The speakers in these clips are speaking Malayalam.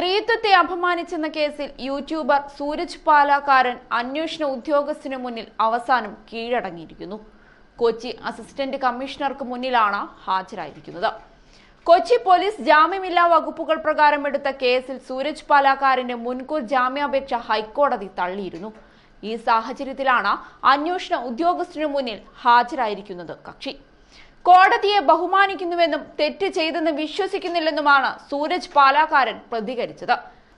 സ്ത്രീത്വത്തെ അപമാനിച്ചെന്ന കേസിൽ യൂട്യൂബർ സൂരജ് പാലാക്കാരൻ അന്വേഷണ ഉദ്യോഗസ്ഥനു മുന്നിൽ അവസാനം കീഴടങ്ങിയിരിക്കുന്നു കൊച്ചി അസിസ്റ്റന്റ് കമ്മീഷണർക്ക് മുന്നിലാണ് ഹാജരായിരിക്കുന്നത് കൊച്ചി പോലീസ് ജാമ്യമില്ലാ വകുപ്പുകൾ പ്രകാരം എടുത്ത കേസിൽ സൂരജ് പാലാക്കാരന്റെ മുൻകൂർ ജാമ്യാപേക്ഷ ഹൈക്കോടതി തള്ളിയിരുന്നു ഈ സാഹചര്യത്തിലാണ് അന്വേഷണ ഉദ്യോഗസ്ഥനു മുന്നിൽ ഹാജരായിരിക്കുന്നത് കക്ഷി കോടതിയെ ബഹുമാനിക്കുന്നുവെന്നും തെറ്റ് ചെയ്തെന്ന് വിശ്വസിക്കുന്നില്ലെന്നുമാണ് സൂരജ് പാലാക്കാരൻ പ്രതികരിച്ചത്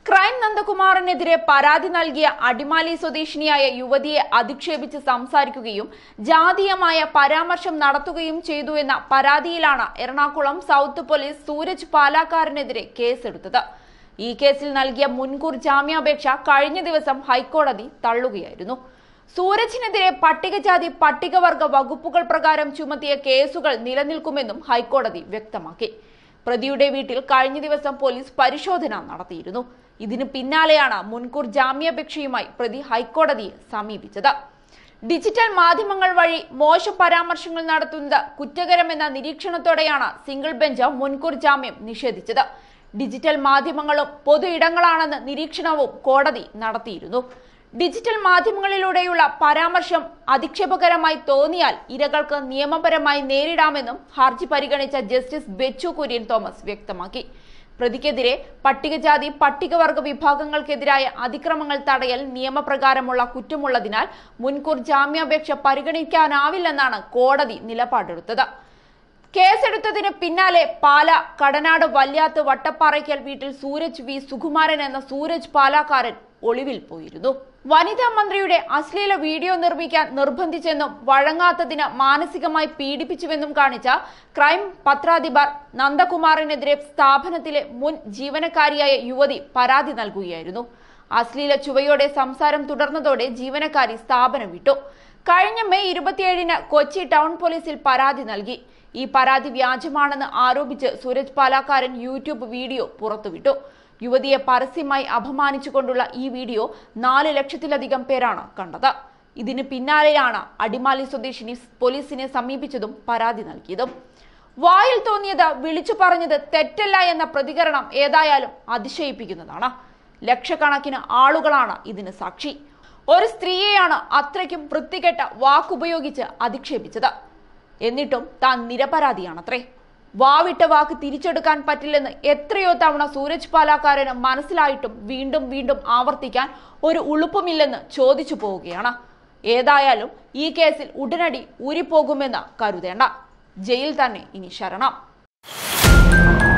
ക്രൈം നന്ദകുമാറിനെതിരെ പരാതി നൽകിയ അടിമാലി സ്വദേശിനിയായ യുവതിയെ അധിക്ഷേപിച്ച് സംസാരിക്കുകയും ജാതീയമായ പരാമർശം നടത്തുകയും ചെയ്തു എന്ന പരാതിയിലാണ് എറണാകുളം സൗത്ത് പോലീസ് സൂരജ് പാലാക്കാരനെതിരെ കേസെടുത്തത് ഈ കേസിൽ നൽകിയ മുൻകൂർ ജാമ്യാപേക്ഷ കഴിഞ്ഞ ദിവസം ഹൈക്കോടതി തള്ളുകയായിരുന്നു സൂരജിനെതിരെ പട്ടികജാതി പട്ടികവർഗ വകുപ്പുകൾ പ്രകാരം ചുമത്തിയ കേസുകൾ നിലനിൽക്കുമെന്നും ഹൈക്കോടതി വ്യക്തമാക്കി പ്രതിയുടെ വീട്ടിൽ കഴിഞ്ഞ ദിവസം പോലീസ് പരിശോധന നടത്തിയിരുന്നു ഇതിനു പിന്നാലെയാണ് മുൻകൂർ ജാമ്യാപേക്ഷയുമായി പ്രതി ഹൈക്കോടതിയെ സമീപിച്ചത് ഡിജിറ്റൽ മാധ്യമങ്ങൾ വഴി മോശ പരാമർശങ്ങൾ നടത്തുന്നത് കുറ്റകരമെന്ന നിരീക്ഷണത്തോടെയാണ് സിംഗിൾ ബെഞ്ച് മുൻകൂർ ജാമ്യം നിഷേധിച്ചത് ഡിജിറ്റൽ മാധ്യമങ്ങളും പൊതു ഇടങ്ങളാണെന്ന് നിരീക്ഷണവും കോടതി നടത്തിയിരുന്നു ഡിജിറ്റൽ മാധ്യമങ്ങളിലൂടെയുള്ള പരാമർശം അധിക്ഷേപകരമായി തോന്നിയാൽ ഇരകൾക്ക് നിയമപരമായി നേരിടാമെന്നും ഹർജി പരിഗണിച്ച ജസ്റ്റിസ് ബെച്ചു കുര്യൻ തോമസ് വ്യക്തമാക്കി പ്രതിക്കെതിരെ പട്ടികജാതി പട്ടികവർഗ വിഭാഗങ്ങൾക്കെതിരായ അതിക്രമങ്ങൾ തടയൽ നിയമപ്രകാരമുള്ള കുറ്റമുള്ളതിനാൽ മുൻകൂർ ജാമ്യാപേക്ഷ പരിഗണിക്കാനാവില്ലെന്നാണ് കോടതി നിലപാടെടുത്തത് കേസെടുത്തതിന് പിന്നാലെ പാല കടനാട് വല്യാത്ത് വട്ടപ്പാറയ്ക്കൽ വീട്ടിൽ സൂരജ് വി സുകുമാരൻ എന്ന സൂരജ് പാലാക്കാരൻ ഒളിവിൽ പോയിരുന്നു വനിതാ മന്ത്രിയുടെ അശ്ലീല വീഡിയോ നിർമ്മിക്കാൻ നിർബന്ധിച്ചെന്നും വഴങ്ങാത്തതിന് മാനസികമായി പീഡിപ്പിച്ചുവെന്നും കാണിച്ച ക്രൈം പത്രാധിപർ നന്ദകുമാറിനെതിരെ സ്ഥാപനത്തിലെ മുൻ ജീവനക്കാരിയായ യുവതി പരാതി നൽകുകയായിരുന്നു അശ്ലീല ചുവയോടെ സംസാരം തുടർന്നതോടെ ജീവനക്കാരി സ്ഥാപനം വിട്ടു കഴിഞ്ഞ മെയ് ഇരുപത്തിയേഴിന് കൊച്ചി ടൗൺ പോലീസിൽ പരാതി നൽകി ഈ പരാതി വ്യാജമാണെന്ന് ആരോപിച്ച് സൂരജ് പാലാക്കാരൻ യൂട്യൂബ് വീഡിയോ പുറത്തുവിട്ടു യുവതിയെ പരസ്യമായി അപമാനിച്ചുകൊണ്ടുള്ള ഈ വീഡിയോ നാല് ലക്ഷത്തിലധികം പേരാണ് കണ്ടത് ഇതിന് പിന്നാലെയാണ് അടിമാലി സ്വദേശിനി പോലീസിനെ സമീപിച്ചതും പരാതി നൽകിയതും വായിൽ തോന്നിയത് വിളിച്ചു പറഞ്ഞത് തെറ്റല്ല എന്ന പ്രതികരണം ഏതായാലും അതിശയിപ്പിക്കുന്നതാണ് ലക്ഷക്കണക്കിന് ആളുകളാണ് ഇതിന് സാക്ഷി ഒരു സ്ത്രീയെയാണ് അത്രയ്ക്കും വൃത്തികെട്ട വാക്കുപയോഗിച്ച് അധിക്ഷേപിച്ചത് എന്നിട്ടും താൻ നിരപരാധിയാണത്രേ വാവിട്ട വാക്ക് തിരിച്ചെടുക്കാൻ പറ്റില്ലെന്ന് എത്രയോ തവണ സൂരജ് പാലാക്കാരന് മനസ്സിലായിട്ടും വീണ്ടും വീണ്ടും ആവർത്തിക്കാൻ ഒരു ഉളുപ്പുമില്ലെന്ന് ചോദിച്ചു പോവുകയാണ് ഏതായാലും ഈ കേസിൽ ഉടനടി ഊരിപ്പോകുമെന്ന് കരുതേണ്ട ജയിൽ തന്നെ ഇനി ശരണം